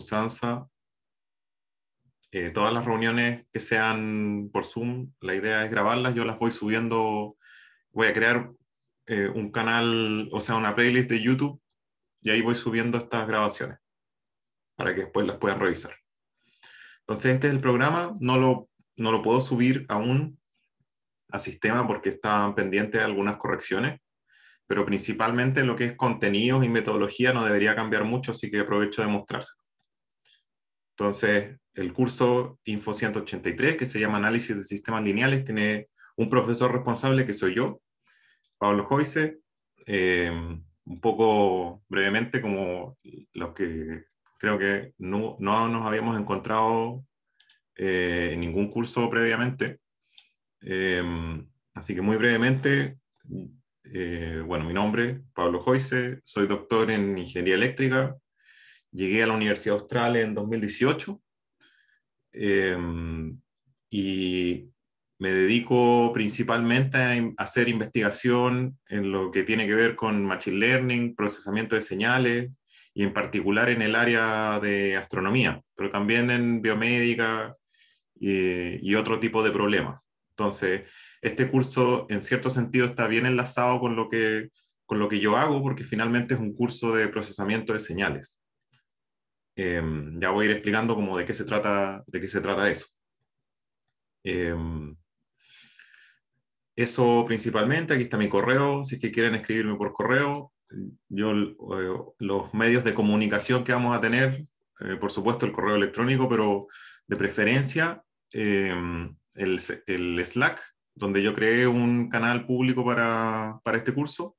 usanza, eh, todas las reuniones que sean por Zoom, la idea es grabarlas, yo las voy subiendo, voy a crear eh, un canal, o sea, una playlist de YouTube y ahí voy subiendo estas grabaciones para que después las puedan revisar. Entonces, este es el programa, no lo, no lo puedo subir aún a sistema porque están pendientes de algunas correcciones, pero principalmente lo que es contenidos y metodología no debería cambiar mucho, así que aprovecho de mostrarse. Entonces, el curso Info 183, que se llama Análisis de Sistemas Lineales, tiene un profesor responsable que soy yo, Pablo Joyce. Eh, un poco brevemente, como los que creo que no, nos habíamos encontrado eh, en ningún curso previamente. Eh, así que muy brevemente, bueno, mi nombre, Pablo Joyce, soy doctor en Ingeniería Eléctrica, Llegué a la Universidad Austral en 2018 em, y me dedico principalmente a, hacer investigación en lo que tiene que ver con Machine Learning, procesamiento de señales y en particular en el área de astronomía, pero también en biomédica y, y otro tipo de problemas. Entonces, este curso en cierto sentido está bien enlazado con lo que, con lo que yo hago porque finalmente es un curso de procesamiento de señales. Em, ya voy a ir explicando como de qué se trata, de qué se trata eso. Em, eso principalmente, aquí está mi correo, si es que quieren escribirme por correo, yo eh, los medios de comunicación que vamos a tener, eh, por supuesto el correo electrónico, pero de preferencia em, el, Slack, donde yo creé un canal público para, para este curso,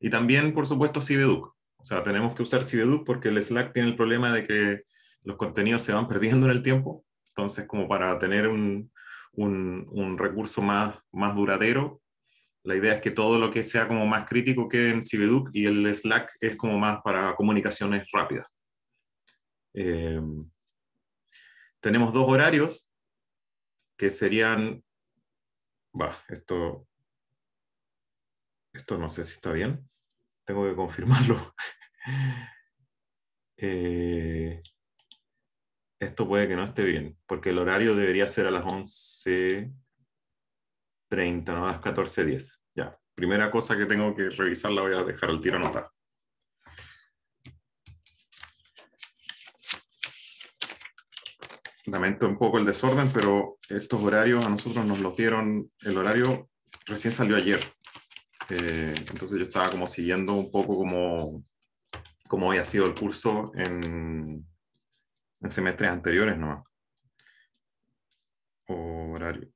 y también, por supuesto, Cibeduc o sea, tenemos que usar CBDUC porque el Slack tiene el problema de que los contenidos se van perdiendo en el tiempo. Entonces, como para tener un, un, recurso más, más duradero, la idea es que todo lo que sea como más crítico quede en Cibeduc y el Slack es como más para comunicaciones rápidas. Eh, tenemos dos horarios que serían... Bah, esto, esto no sé si está bien tengo que confirmarlo. Eh, esto puede que no esté bien, porque el horario debería ser a las 11.30, no a las 14.10. Ya, primera cosa que tengo que revisar la voy a dejar al tiro anotar. Lamento un poco el desorden, pero estos horarios a nosotros nos los dieron, el horario recién salió ayer, eh, entonces yo estaba como siguiendo un poco como, como había sido el curso en, semestres anteriores ¿no? Horario.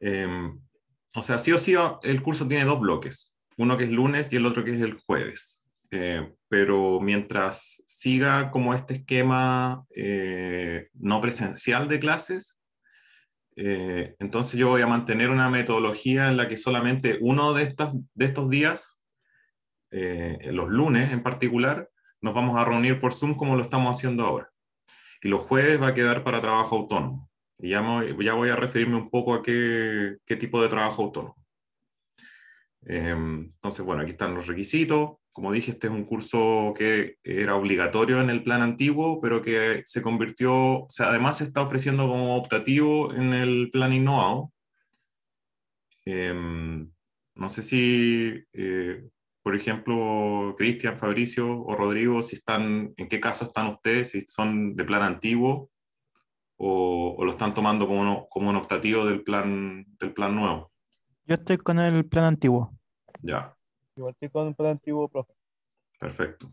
Em, o sea, sí o sí el curso tiene dos bloques, uno que es lunes y el otro que es el jueves. Eh, pero mientras siga como este esquema eh, no presencial de clases, eh, entonces yo voy a mantener una metodología en la que solamente uno de, de estos días, eh, los lunes en particular, nos vamos a reunir por Zoom como lo estamos haciendo ahora. Y los jueves va a quedar para trabajo autónomo. Y ya, voy a referirme un poco a qué, tipo de trabajo autónomo. Em, entonces, bueno, aquí están los requisitos. Como dije, este es un curso que era obligatorio en el plan antiguo, pero que se convirtió, además se está ofreciendo como optativo en el plan innovado. Em, no sé si, eh, por ejemplo, Cristian, Fabricio o Rodrigo, si están, en qué caso están ustedes, si son de plan antiguo o, lo están tomando como, como un optativo del plan, del plan nuevo. Yo estoy con el plan antiguo. Ya. Igual estoy con el plan antiguo, profe. Perfecto.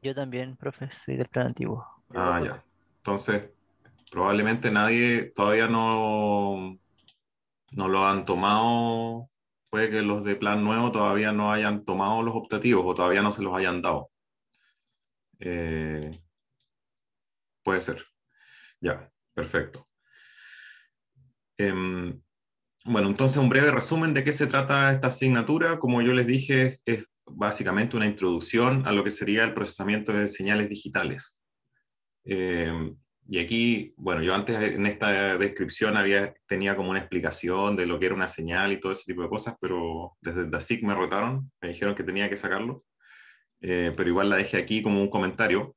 Yo también, profe, soy del plan antiguo. Ah, ya. Entonces, probablemente nadie todavía no, no lo han tomado. Puede que los de plan nuevo todavía no hayan tomado los optativos o todavía no se los hayan dado. Eh, puede ser. Ya, perfecto. Em, bueno, entonces un breve resumen de qué se trata esta asignatura. Como yo les dije, es básicamente una introducción a lo que sería el procesamiento de señales digitales. Em, y aquí, bueno, yo antes en esta descripción había, tenía como una explicación de lo que era una señal y todo ese tipo de cosas, pero desde DASIC me rotaron, me dijeron que tenía que sacarlo, eh, pero igual la dejé aquí como un comentario.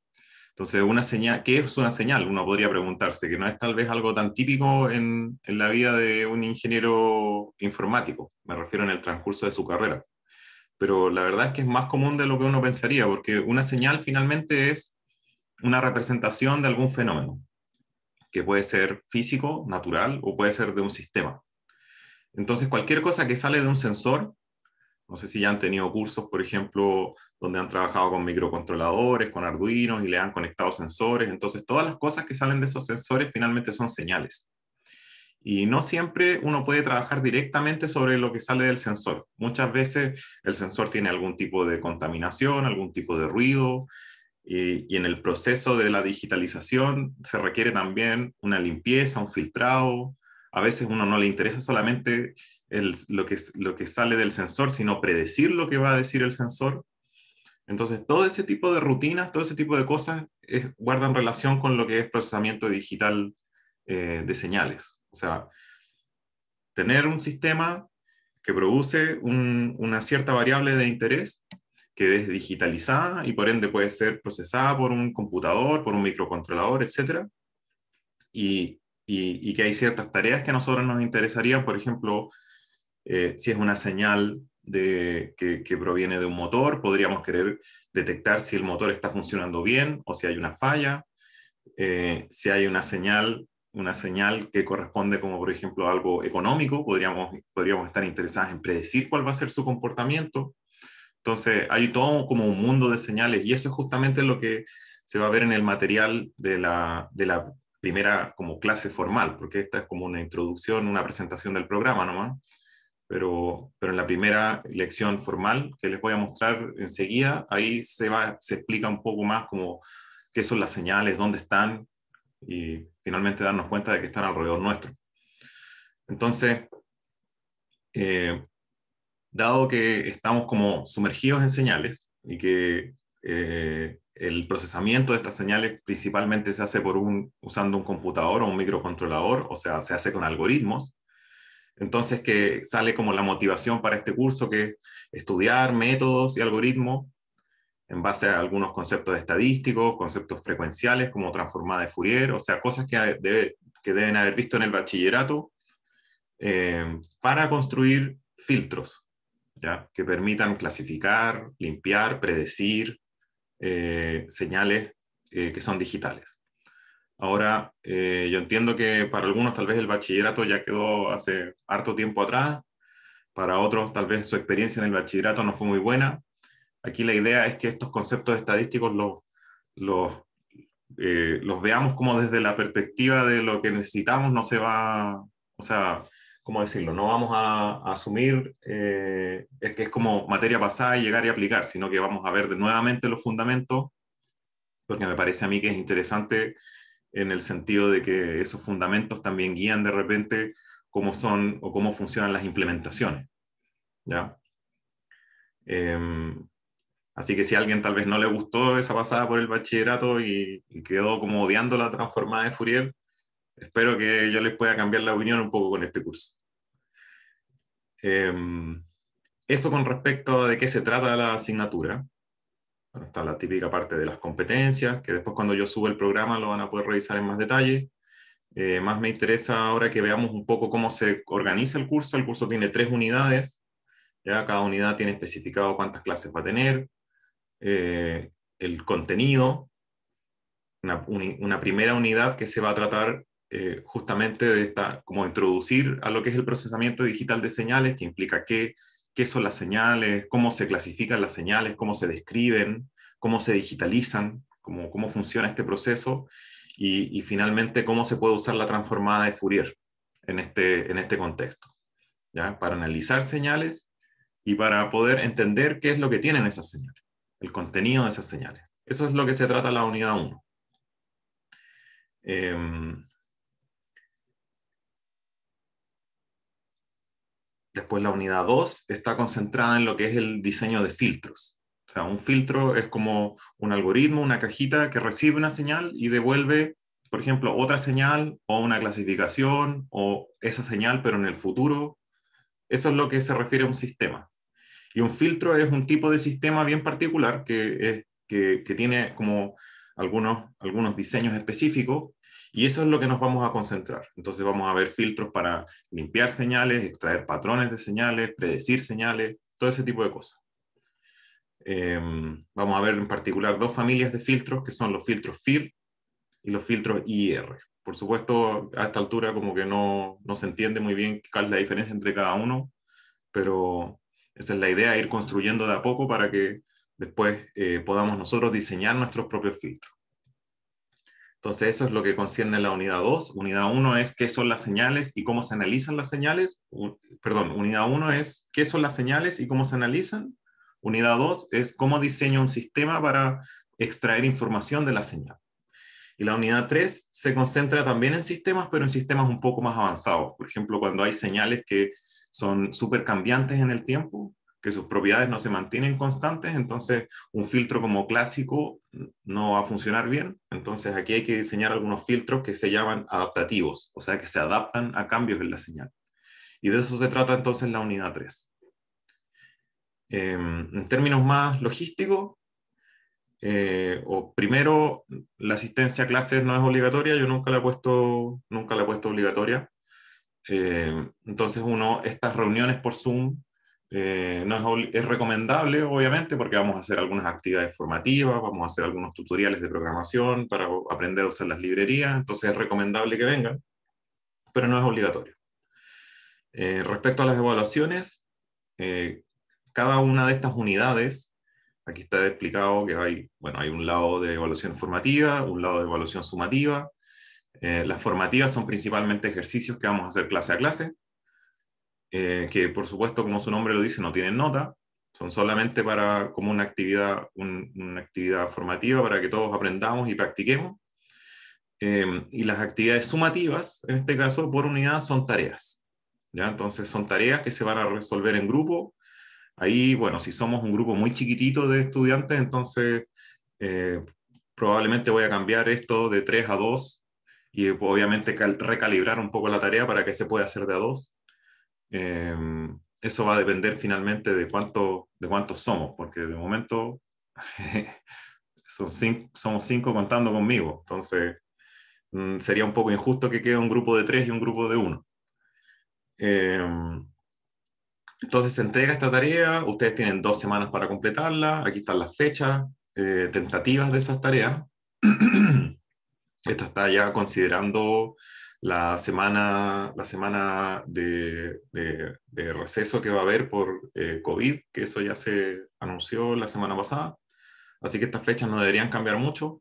Entonces, una señal, ¿qué es una señal? Uno podría preguntarse, que no es tal vez algo tan típico en, en la vida de un ingeniero informático, me refiero en el transcurso de su carrera. Pero la verdad es que es más común de lo que uno pensaría, porque una señal finalmente es una representación de algún fenómeno, que puede ser físico, natural o puede ser de un sistema. Entonces, cualquier cosa que sale de un sensor no sé si ya han tenido cursos, por ejemplo, donde han trabajado con microcontroladores, con Arduinos y le han conectado sensores. Entonces, todas las cosas que salen de esos sensores finalmente son señales. Y no siempre uno puede trabajar directamente sobre lo que sale del sensor. Muchas veces el sensor tiene algún tipo de contaminación, algún tipo de ruido, y, y en el proceso de la digitalización se requiere también una limpieza, un filtrado. A veces uno no le interesa solamente lo, que, lo que sale del sensor, sino predecir lo que va a decir el sensor. Entonces, todo ese tipo de rutinas, todo ese tipo de cosas es, guardan relación con lo que es procesamiento digital eh, de señales. O sea, tener un sistema que produce una cierta variable de interés que es digitalizada y por ende puede ser procesada por un computador, por un microcontrolador, etc. Y, y que hay ciertas tareas que a nosotros nos interesarían, por ejemplo, eh, si es una señal de, que, proviene de un motor, podríamos querer detectar si el motor está funcionando bien o si hay una falla, eh, si hay una señal, una señal que corresponde como por ejemplo algo económico, podríamos, podríamos estar interesados en predecir cuál va a ser su comportamiento. Entonces hay todo como un mundo de señales y eso es justamente lo que se va a ver en el material de la, de la primera como clase formal, porque esta es como una introducción, una presentación del programa nomás pero, en la primera lección formal que les voy a mostrar enseguida, ahí se, se explica un poco más como qué son las señales, dónde están y finalmente darnos cuenta de que están alrededor nuestro. Entonces, eh, dado que estamos como sumergidos en señales y que eh, el procesamiento de estas señales principalmente se hace por un, usando un computador o un microcontrolador, o sea, se hace con algoritmos, entonces que sale como la motivación para este curso, que es estudiar métodos y algoritmos en base a algunos conceptos estadísticos, conceptos frecuenciales como transformada de Fourier, o sea, cosas que, deben haber visto en el bachillerato eh, para construir filtros que permitan clasificar, limpiar, predecir eh, señales eh, que son digitales. Ahora, eh, yo entiendo que para algunos tal vez el bachillerato ya quedó hace harto tiempo atrás, para otros tal vez su experiencia en el bachillerato no fue muy buena. Aquí la idea es que estos conceptos estadísticos los, los, eh, los veamos como desde la perspectiva de lo que necesitamos, no se va, o sea, ¿cómo decirlo? No vamos a, asumir eh, es que es como materia pasada y llegar y aplicar, sino que vamos a ver de nuevamente los fundamentos, porque me parece a mí que es interesante en el sentido de que esos fundamentos también guían de repente cómo son o cómo funcionan las implementaciones. ¿ya? Em, así que si a alguien tal vez no le gustó esa pasada por el bachillerato y, quedó como odiando la transformada de Fourier, espero que yo les pueda cambiar la opinión un poco con este curso. Em, eso con respecto de qué se trata la asignatura está la típica parte de las competencias, que después cuando yo suba el programa lo van a poder revisar en más detalle. Eh, más me interesa ahora que veamos un poco cómo se organiza el curso. El curso tiene tres unidades, cada unidad tiene especificado cuántas clases va a tener, eh, el contenido, una, primera unidad que se va a tratar eh, justamente de esta, como introducir a lo que es el procesamiento digital de señales, que implica que qué son las señales, cómo se clasifican las señales, cómo se describen, cómo se digitalizan, cómo, cómo funciona este proceso y, finalmente cómo se puede usar la transformada de Fourier en este, en este contexto, para analizar señales y para poder entender qué es lo que tienen esas señales, el contenido de esas señales. Eso es lo que se trata la unidad 1. Después la unidad 2 está concentrada en lo que es el diseño de filtros. O sea, un filtro es como un algoritmo, una cajita que recibe una señal y devuelve, por ejemplo, otra señal o una clasificación o esa señal, pero en el futuro. Eso es lo que se refiere a un sistema. Y un filtro es un tipo de sistema bien particular que, que, tiene como algunos, algunos diseños específicos y eso es lo que nos vamos a concentrar. Entonces vamos a ver filtros para limpiar señales, extraer patrones de señales, predecir señales, todo ese tipo de cosas. Em, vamos a ver en particular dos familias de filtros, que son los filtros FIR y los filtros IR. Por supuesto, a esta altura como que no, no se entiende muy bien cuál es la diferencia entre cada uno, pero esa es la idea, ir construyendo de a poco para que después eh, podamos nosotros diseñar nuestros propios filtros. Entonces, eso es lo que concierne la unidad 2. Unidad 1 es qué son las señales y cómo se analizan las señales. perdón, unidad 1 es qué son las señales y cómo se analizan. Unidad 2 es cómo diseño un sistema para extraer información de la señal. Y la unidad 3 se concentra también en sistemas, pero en sistemas un poco más avanzados. Por ejemplo, cuando hay señales que son súper cambiantes en el tiempo, que sus propiedades no se mantienen constantes, entonces un filtro como clásico no va a funcionar bien. Entonces aquí hay que diseñar algunos filtros que se llaman adaptativos, o sea, que se adaptan a cambios en la señal. Y de eso se trata entonces la unidad 3. Em, en términos más logísticos, eh, o primero, la asistencia a clases no es obligatoria, yo nunca la he puesto, nunca la he puesto obligatoria. Em, entonces uno, estas reuniones por Zoom eh, no es, recomendable, obviamente, porque vamos a hacer algunas actividades formativas, vamos a hacer algunos tutoriales de programación para aprender a usar las librerías, entonces es recomendable que vengan, pero no es obligatorio. Eh, respecto a las evaluaciones, eh, cada una de estas unidades, aquí está explicado que hay, bueno, hay un lado de evaluación formativa, un lado de evaluación sumativa. las formativas son principalmente ejercicios que vamos a hacer clase a clase, eh, que por supuesto, como su nombre lo dice, no tienen nota, son solamente para, como una actividad, una actividad formativa para que todos aprendamos y practiquemos. Eh, y las actividades sumativas, en este caso, por unidad, son tareas. ¿ya? Entonces, son tareas que se van a resolver en grupo. Ahí, bueno, si somos un grupo muy chiquitito de estudiantes, entonces eh, probablemente voy a cambiar esto de 3 a 2 y obviamente recalibrar un poco la tarea para que se pueda hacer de a dos. Em, eso va a depender finalmente de, cuánto, de cuántos somos, porque de momento son cinco, somos cinco contando conmigo, entonces mm, sería un poco injusto que quede un grupo de tres y un grupo de uno. Em, entonces se entrega esta tarea, ustedes tienen dos semanas para completarla, aquí están las fechas eh, tentativas de esas tareas. Esto está ya considerando la semana, la semana de, receso que va a haber por eh, COVID, que eso ya se anunció la semana pasada. Así que estas fechas no deberían cambiar mucho.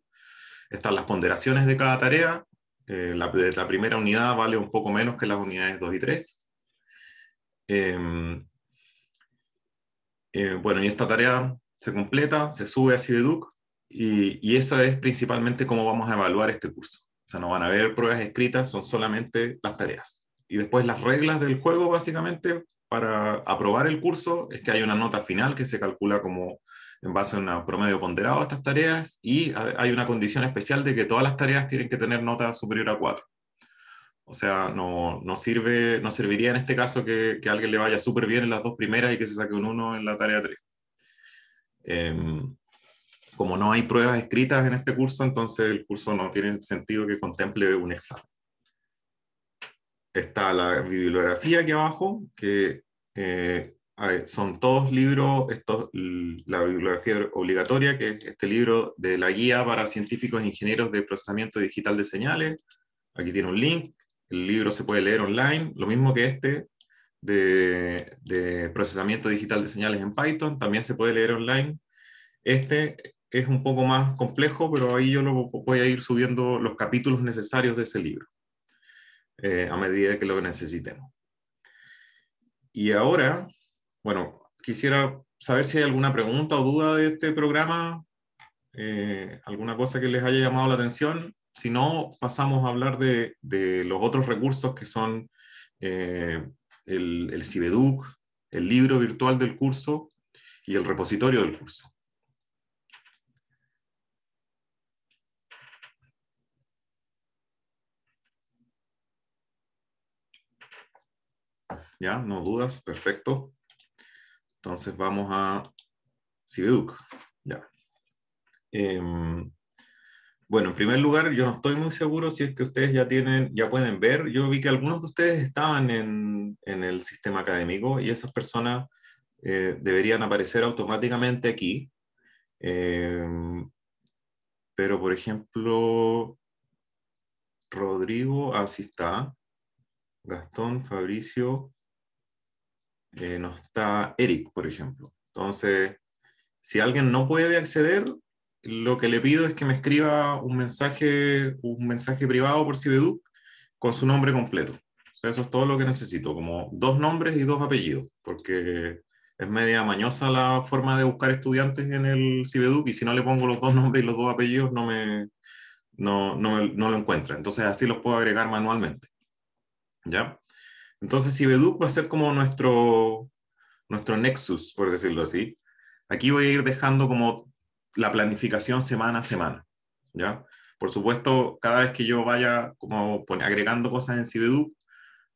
Están las ponderaciones de cada tarea. Eh, la, primera unidad vale un poco menos que las unidades 2 y 3. Em, eh, bueno, y esta tarea se completa, se sube a CBDUC, y eso es principalmente cómo vamos a evaluar este curso sea, no van a haber pruebas escritas, son solamente las tareas. Y después las reglas del juego, básicamente, para aprobar el curso es que hay una nota final que se calcula como en base a un promedio ponderado de estas tareas y hay una condición especial de que todas las tareas tienen que tener nota superior a 4. O sea, no, sirve, no serviría en este caso que, alguien le vaya súper bien en las dos primeras y que se saque un 1 en la tarea 3 como no hay pruebas escritas en este curso, entonces el curso no tiene sentido que contemple un examen. Está la bibliografía aquí abajo, que eh, son todos libros, la bibliografía obligatoria, que es este libro de la guía para científicos e ingenieros de procesamiento digital de señales. Aquí tiene un link, el libro se puede leer online, lo mismo que este de, de procesamiento digital de señales en Python, también se puede leer online. Este es un poco más complejo, pero ahí yo lo, voy a ir subiendo los capítulos necesarios de ese libro, eh, a medida que lo necesitemos. Y ahora, bueno, quisiera saber si hay alguna pregunta o duda de este programa, eh, alguna cosa que les haya llamado la atención. Si no, pasamos a hablar de, los otros recursos que son eh, el, el Cibeduc, el libro virtual del curso y el repositorio del curso. ¿Ya? No dudas, perfecto. Entonces vamos a Cibeduc. Em, bueno, en primer lugar, yo no estoy muy seguro si es que ustedes ya tienen, ya pueden ver. Yo vi que algunos de ustedes estaban en, el sistema académico y esas personas eh, deberían aparecer automáticamente aquí. Em, pero, por ejemplo, Rodrigo, así ah, está. Gastón, Fabricio, eh, no está Eric, por ejemplo. Entonces, si alguien no puede acceder, lo que le pido es que me escriba un mensaje, un mensaje privado por Cibeduc con su nombre completo. eso es todo lo que necesito, como dos nombres y dos apellidos, porque es media mañosa la forma de buscar estudiantes en el Cibeduc y si no le pongo los dos nombres y los dos apellidos no me no, no, no lo encuentra. Entonces así los puedo agregar manualmente. ¿ya? Entonces Cibeduc va a ser como nuestro, nuestro nexus, por decirlo así. Aquí voy a ir dejando como la planificación semana a semana, ¿ya? Por supuesto, cada vez que yo vaya como agregando cosas en Cibeduc,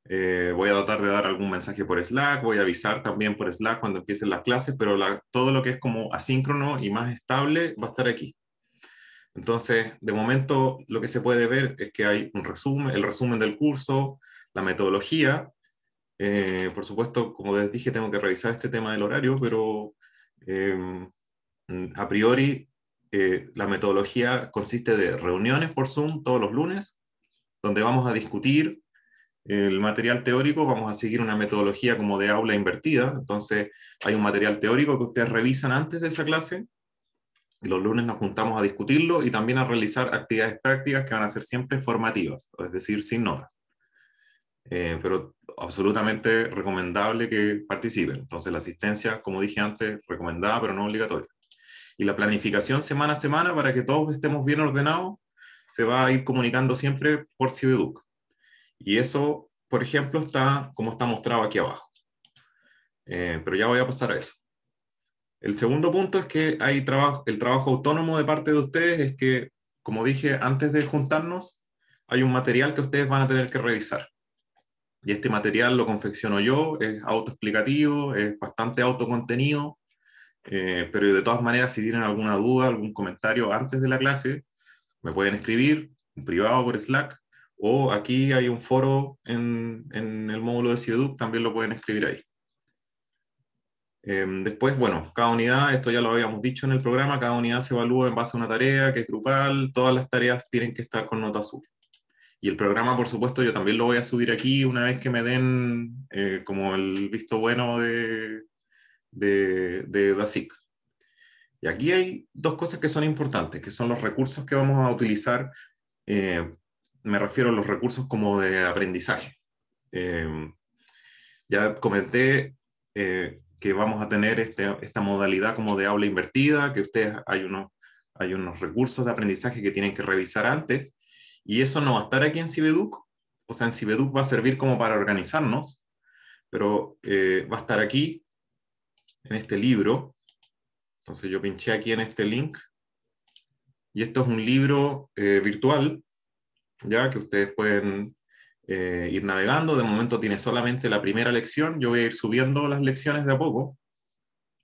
eh, voy a tratar de dar algún mensaje por Slack, voy a avisar también por Slack cuando empiecen las clases, pero la, todo lo que es como asíncrono y más estable va a estar aquí. Entonces, de momento, lo que se puede ver es que hay un resumen, el resumen del curso, la metodología, eh, por supuesto, como les dije, tengo que revisar este tema del horario, pero eh, a priori eh, la metodología consiste de reuniones por Zoom todos los lunes, donde vamos a discutir el material teórico, vamos a seguir una metodología como de aula invertida, entonces hay un material teórico que ustedes revisan antes de esa clase, los lunes nos juntamos a discutirlo y también a realizar actividades prácticas que van a ser siempre formativas, es decir, sin notas. Eh, pero absolutamente recomendable que participen. Entonces la asistencia, como dije antes, recomendada pero no obligatoria. Y la planificación semana a semana para que todos estemos bien ordenados se va a ir comunicando siempre por CIVEDUC. Y eso, por ejemplo, está como está mostrado aquí abajo. Eh, pero ya voy a pasar a eso. El segundo punto es que hay trabajo, el trabajo autónomo de parte de ustedes es que, como dije, antes de juntarnos, hay un material que ustedes van a tener que revisar. Y este material lo confecciono yo, es autoexplicativo, es bastante autocontenido, eh, pero de todas maneras, si tienen alguna duda, algún comentario antes de la clase, me pueden escribir privado por Slack o aquí hay un foro en, el módulo de CIDUC, también lo pueden escribir ahí. Em, después, bueno, cada unidad, esto ya lo habíamos dicho en el programa, cada unidad se evalúa en base a una tarea que es grupal, todas las tareas tienen que estar con nota azul. Y el programa, por supuesto, yo también lo voy a subir aquí una vez que me den eh, como el visto bueno de, de, de DASIC. Y aquí hay dos cosas que son importantes, que son los recursos que vamos a utilizar. Eh, me refiero a los recursos como de aprendizaje. Em, ya comenté eh, que vamos a tener este, esta modalidad como de aula invertida, que ustedes hay unos, hay unos recursos de aprendizaje que tienen que revisar antes y eso no va a estar aquí en Cibeduc, o sea, en Cibeduc va a servir como para organizarnos, pero eh, va a estar aquí, en este libro. Entonces yo pinché aquí en este link. Y esto es un libro eh, virtual, ya que ustedes pueden eh, ir navegando. De momento tiene solamente la primera lección. Yo voy a ir subiendo las lecciones de a poco.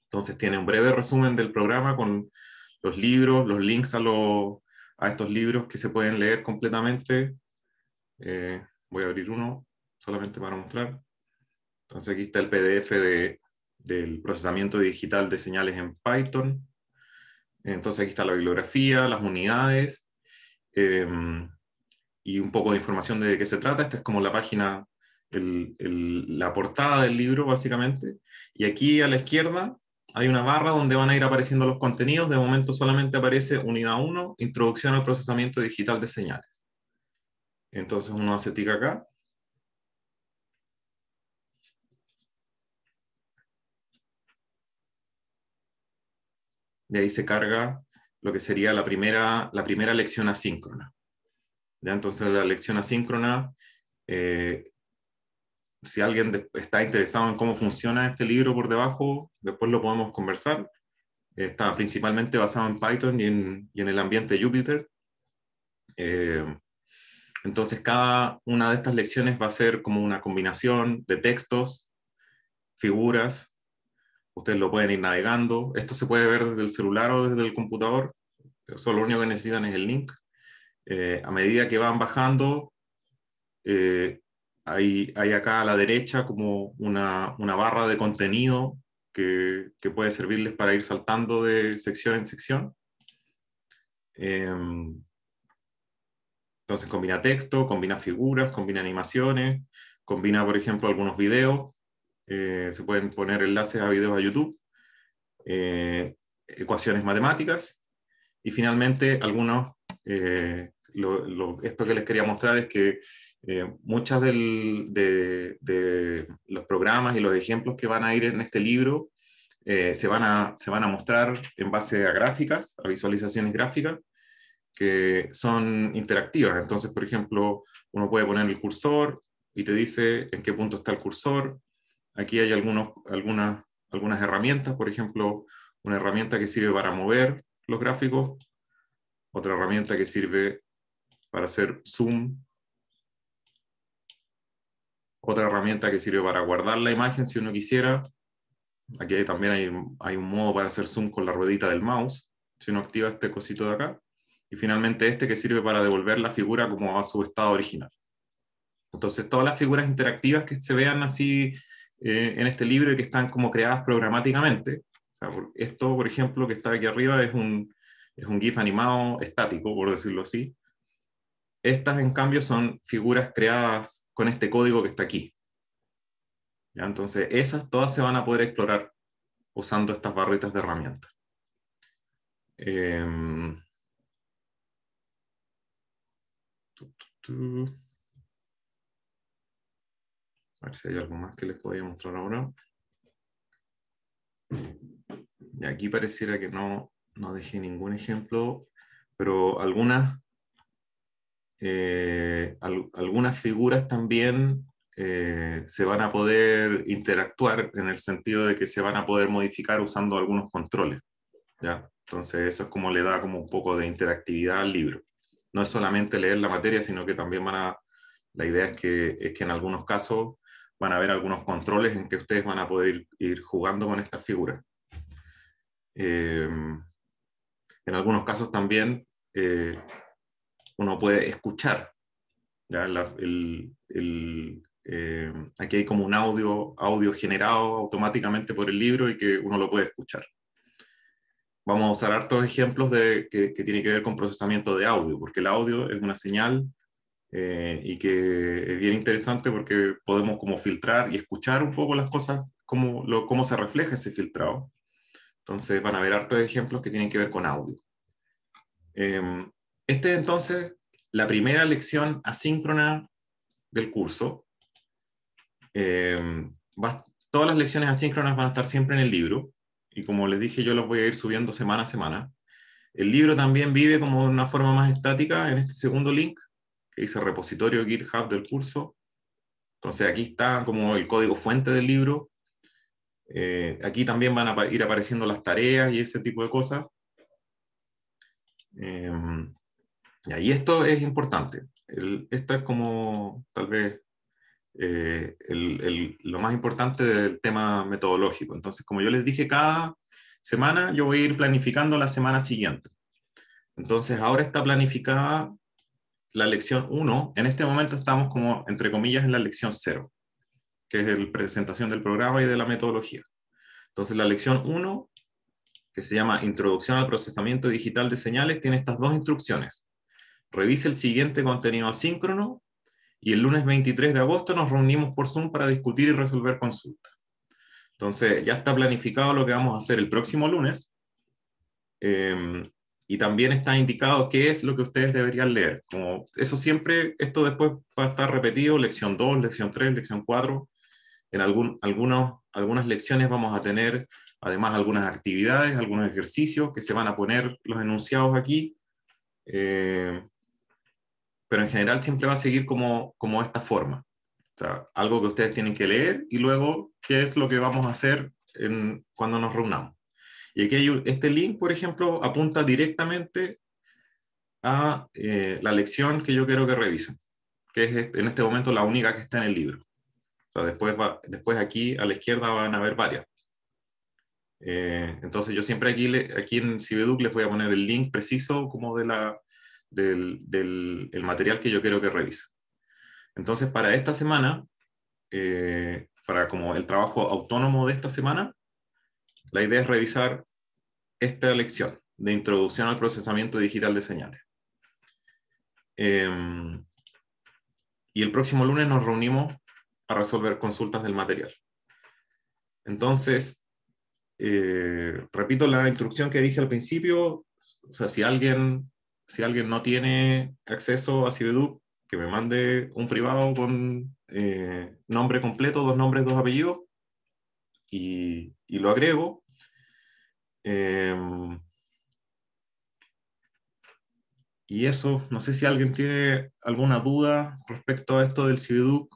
Entonces tiene un breve resumen del programa con los libros, los links a, los a estos libros que se pueden leer completamente. Eh, voy a abrir uno solamente para mostrar. Entonces aquí está el PDF del procesamiento digital de señales en Python. Entonces aquí está la bibliografía, las unidades em, y un poco de información de qué se trata. Esta es como la página, la portada del libro básicamente. Y aquí a la izquierda hay una barra donde van a ir apareciendo los contenidos. De momento solamente aparece unidad 1, introducción al procesamiento digital de señales. Entonces uno hace tic acá. De ahí se carga lo que sería la primera, la primera lección asíncrona. ¿Ya? Entonces la lección asíncrona eh, si alguien está interesado en cómo funciona este libro por debajo, después lo podemos conversar. Está principalmente basado en Python y en, el ambiente Jupyter. Eh, entonces, cada una de estas lecciones va a ser como una combinación de textos, figuras. Ustedes lo pueden ir navegando. Esto se puede ver desde el celular o desde el computador. Solo lo único que necesitan es el link. Eh, a medida que van bajando, eh, hay, acá a la derecha como una, barra de contenido que, puede servirles para ir saltando de sección en sección. Em, entonces combina texto, combina figuras, combina animaciones, combina, por ejemplo, algunos videos. Eh, se pueden poner enlaces a videos a YouTube, eh, ecuaciones matemáticas y finalmente algunos... Eh, esto que les quería mostrar es que eh, muchas de, los programas y los ejemplos que van a ir en este libro eh, se, van a, se van a mostrar en base a gráficas, a visualizaciones gráficas, que son interactivas. Entonces, por ejemplo, uno puede poner el cursor y te dice en qué punto está el cursor. Aquí hay algunas, algunas herramientas, por ejemplo, una herramienta que sirve para mover los gráficos, otra herramienta que sirve para hacer zoom otra herramienta que sirve para guardar la imagen si uno quisiera. Aquí también hay, un modo para hacer zoom con la ruedita del mouse. Si uno activa este cosito de acá. Y finalmente este que sirve para devolver la figura como a su estado original. Entonces todas las figuras interactivas que se vean así eh, en este libro y que están como creadas programáticamente. esto, por ejemplo, que está aquí arriba es un, es un GIF animado estático, por decirlo así. Estas, en cambio, son figuras creadas con este código que está aquí. ¿Ya? Entonces, esas todas se van a poder explorar usando estas barritas de herramientas. Em, a ver si hay algo más que les podía mostrar ahora. Y aquí pareciera que no, no dejé ningún ejemplo, pero algunas eh, algunas figuras también eh, se van a poder interactuar en el sentido de que se van a poder modificar usando algunos controles. ¿ya? Entonces eso es como le da como un poco de interactividad al libro. No es solamente leer la materia, sino que también van a, la idea es que, es que en algunos casos van a haber algunos controles en que ustedes van a poder ir, ir jugando con estas figuras. Eh, en algunos casos también uno puede escuchar. Eh, aquí hay como un audio, audio generado automáticamente por el libro y que uno lo puede escuchar. Vamos a usar hartos ejemplos de, que, que tienen que ver con procesamiento de audio, porque el audio es una señal eh, y que es bien interesante porque podemos como filtrar y escuchar un poco las cosas, cómo, lo, cómo se refleja ese filtrado. Entonces van a ver hartos ejemplos que tienen que ver con audio. Em, este es entonces la primera lección asíncrona del curso. Em, todas las lecciones asíncronas van a estar siempre en el libro y como les dije yo las voy a ir subiendo semana a semana. El libro también vive como de una forma más estática en este segundo link que dice repositorio GitHub del curso. Entonces aquí está como el código fuente del libro. Eh, aquí también van a ir apareciendo las tareas y ese tipo de cosas. Eh, y esto es importante. esto es como tal vez eh, lo más importante del tema metodológico. Entonces, como yo les dije, cada semana yo voy a ir planificando la semana siguiente. Entonces, ahora está planificada la lección 1. En este momento estamos como, entre comillas, en la lección 0, que es la presentación del programa y de la metodología. Entonces, la lección 1, que se llama Introducción al Procesamiento Digital de Señales, tiene estas dos instrucciones. Revise el siguiente contenido asíncrono y el lunes 23 de agosto nos reunimos por Zoom para discutir y resolver consultas. Entonces, ya está planificado lo que vamos a hacer el próximo lunes. Em, y también está indicado qué es lo que ustedes deberían leer. Como eso siempre, esto después va a estar repetido, lección 2, lección 3, lección 4. En algún, algunas lecciones vamos a tener además algunas actividades, algunos ejercicios que se van a poner los enunciados aquí. Em, pero en general siempre va a seguir como, como esta forma. O sea, algo que ustedes tienen que leer y luego qué es lo que vamos a hacer cuando nos reunamos. Y aquí hay, este link, por ejemplo, apunta directamente a eh, la lección que yo quiero que revisen, que es este, en este momento la única que está en el libro. O sea, después, después aquí a la izquierda van a ver varias. Eh, entonces yo siempre aquí, aquí en Cibeduc les voy a poner el link preciso como de la, del, material que yo quiero que revise. Entonces, para esta semana, eh, para como el trabajo autónomo de esta semana, la idea es revisar esta lección de introducción al procesamiento digital de señales. Em, y el próximo lunes nos reunimos a resolver consultas del material. Entonces, eh, repito la instrucción que dije al principio, o sea, si alguien si alguien no tiene acceso a Cibeduc, que me mande un privado con eh, nombre completo, dos nombres, dos apellidos, y, lo agrego. Em, y eso, no sé si alguien tiene alguna duda respecto a esto del Cibeduc.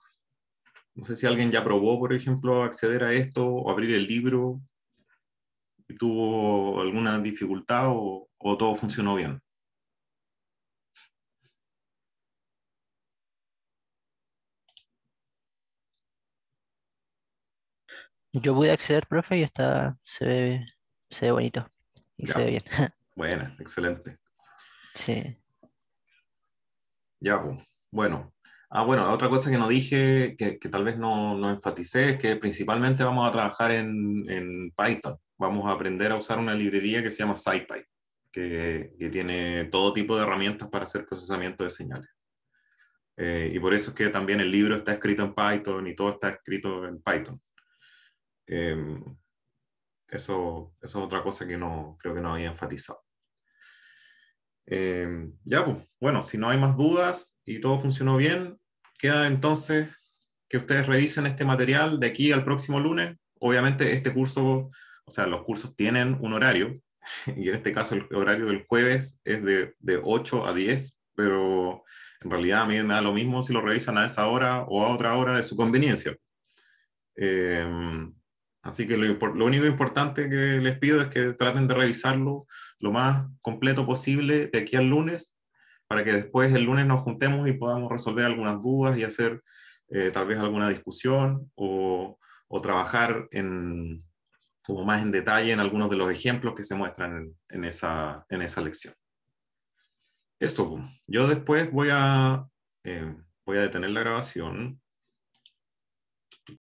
No sé si alguien ya probó, por ejemplo, acceder a esto o abrir el libro y tuvo alguna dificultad o todo funcionó bien. Yo pude acceder, profe, y está, se ve, se bonito. Y se ve bien. Buena, excelente. Sí. Ya, pues. Bueno. Ah, bueno, otra cosa que no dije, que, tal vez no, no, enfaticé, es que principalmente vamos a trabajar en, Python. Vamos a aprender a usar una librería que se llama SciPy, que, tiene todo tipo de herramientas para hacer procesamiento de señales. Eh, y por eso es que también el libro está escrito en Python y todo está escrito en Python. Em, eso, eso, es otra cosa que no creo que no había enfatizado. Em, ya, pues, bueno, si no hay más dudas y todo funcionó bien, queda entonces que ustedes revisen este material de aquí al próximo lunes. Obviamente este curso, o sea, los cursos tienen un horario, y en este caso el horario del jueves es de, de 8 a 10, pero en realidad a mí me da lo mismo si lo revisan a esa hora o a otra hora de su conveniencia. Eh, Así que lo, único importante que les pido es que traten de revisarlo lo más completo posible de aquí al lunes, para que después el lunes nos juntemos y podamos resolver algunas dudas y hacer eh, tal vez alguna discusión o, trabajar en, como más en detalle en algunos de los ejemplos que se muestran en, esa, lección. Eso, pues. yo después voy a, eh, voy a detener la grabación